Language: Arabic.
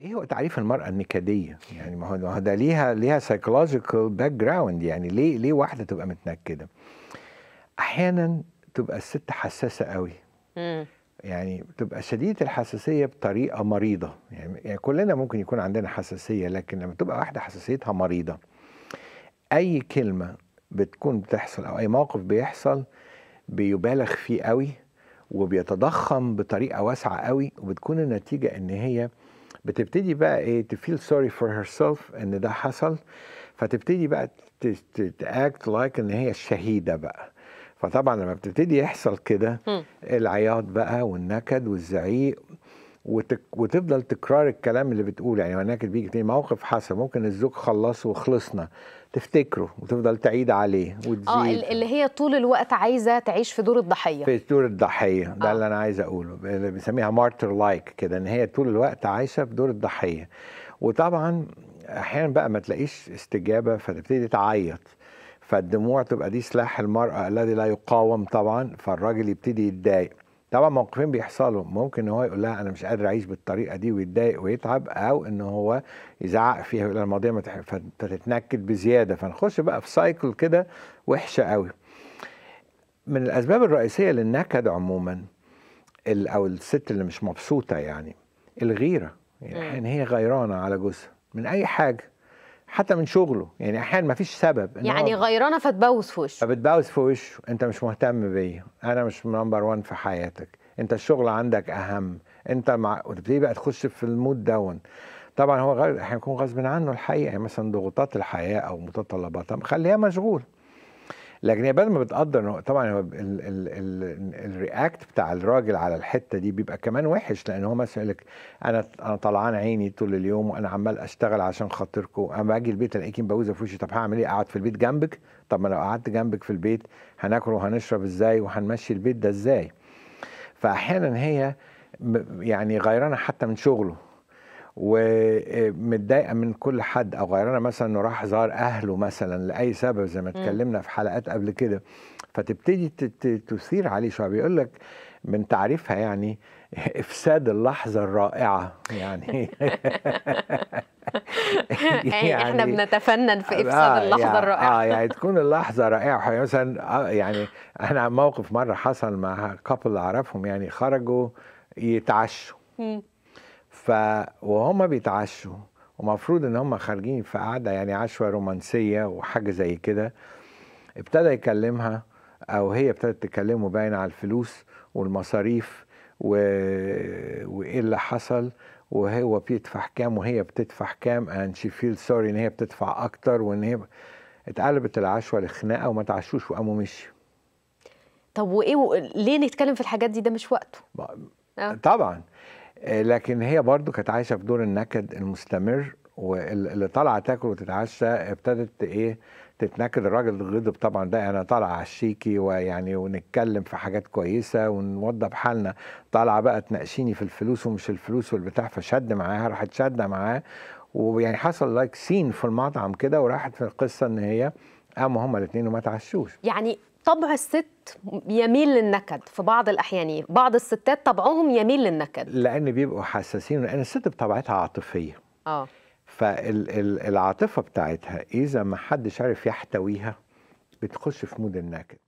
ايه هو تعريف المراه النكديه يعني ما هو ده ليها ليها سايكولوجيكال باك جراوند يعني ليه ليه واحده تبقى متنكده احيانا تبقى الست حساسه قوي يعني بتبقى شديده الحساسيه بطريقه مريضه يعني, يعني كلنا ممكن يكون عندنا حساسيه لكن لما تبقى واحده حساسيتها مريضه اي كلمه بتكون بتحصل او اي موقف بيحصل بيبالغ فيه قوي وبيتضخم بطريقه واسعه قوي وبتكون النتيجه ان هي بتبتدي بقى ايه تفيل سوري فور هير سيلف ان ده حصل فتبتدي بقى تاكت لايك ان هي الشهيده بقى فطبعا لما بتبتدي يحصل كده العياط بقى والنكد والزعيق وتك وتفضل تكرار الكلام اللي بتقوله يعني هناك بيجي موقف حصل ممكن الزوج خلص وخلصنا تفتكره وتفضل تعيد عليه آه، وتزيد اه اللي هي طول الوقت عايزه تعيش في دور الضحيه في دور الضحيه ده آه. اللي انا عايز اقوله بنسميها مارتر لايك كده ان هي طول الوقت عايشه في دور الضحيه وطبعا احيانا بقى ما تلاقيش استجابه فتبتدي تعيط فالدموع تبقى دي سلاح المراه الذي لا يقاوم طبعا فالراجل يبتدي يتضايق طبعا موقفين بيحصلوا ممكن ان هو يقول لها انا مش قادر اعيش بالطريقه دي ويتضايق ويتعب او ان هو يزعق فيها ويقول الماضيه ما فتتنكد بزياده فنخش بقى في سايكل كده وحشه قوي من الاسباب الرئيسيه للنكد عموما او الست اللي مش مبسوطه يعني الغيره يعني هي غيرانه على جوزها من اي حاجه حتى من شغله يعني احيانا ما فيش سبب إن يعني غيرانه فتبوس في وشه فبتبوس في وشه انت مش مهتم بيا انا مش نمبر 1 في حياتك انت الشغل عندك اهم انت مع وتبتدي بقى تخش في المود داون طبعا هو غير يكون غصب عنه الحقيقه يعني مثلا ضغوطات الحياه او متطلباتها مخليها مشغول لكن هي بدل ما بتقدر طبعا هو الرياكت بتاع الراجل على الحته دي بيبقى كمان وحش لان هو مثلا لك انا انا طلعان عيني طول اليوم وانا عمال اشتغل عشان خاطركم انا باجي البيت الاقيكي مبوزه في وشي طب هعمل ايه اقعد في البيت جنبك طب ما لو قعدت جنبك في البيت هناكل وهنشرب ازاي وهنمشي البيت ده ازاي فاحيانا هي يعني غيرانه حتى من شغله ومتضايقه من كل حد او غيرانه مثلا انه راح زار اهله مثلا لاي سبب زي ما اتكلمنا في حلقات قبل كده فتبتدي تثير عليه شويه بيقول لك من تعريفها يعني افساد اللحظه الرائعه يعني يعني احنا يعني بنتفنن في افساد آه اللحظه يعني الرائعه اه يعني تكون اللحظه رائعه مثلا آه، يعني انا موقف مره حصل مع كابل اعرفهم يعني خرجوا يتعشوا ف وهم بيتعشوا ومفروض ان هم خارجين في قعده يعني عشوه رومانسيه وحاجه زي كده ابتدى يكلمها او هي ابتدت تكلمه باين على الفلوس والمصاريف و... وايه اللي حصل وهو بيدفع كام وهي بتدفع كام ان شي فيل سوري ان هي بتدفع اكتر وان هي اتقلبت العشوه لخناقه وما تعشوش وقاموا مشيوا طب وايه و... ليه نتكلم في الحاجات دي ده مش وقته أه. طبعا آه، لكن هي برضو كانت عايشه في دور النكد المستمر واللي طالعه تاكل وتتعشى ابتدت ايه تتنكد الراجل الغضب طبعا ده انا طالعه عشيكي ويعني ونتكلم في حاجات كويسه ونوضب حالنا طالعه بقى تناقشيني في الفلوس ومش الفلوس والبتاع فشد معاها راحت شاده معاه ويعني حصل لايك سين في المطعم كده وراحت في القصه ان هي قاموا هما الاثنين وما تعشوش يعني طبع الست يميل للنكد في بعض الاحيان بعض الستات طبعهم يميل للنكد لان بيبقوا حساسين لان الست بطبعتها عاطفيه اه فالعاطفه بتاعتها اذا ما حدش عارف يحتويها بتخش في مود النكد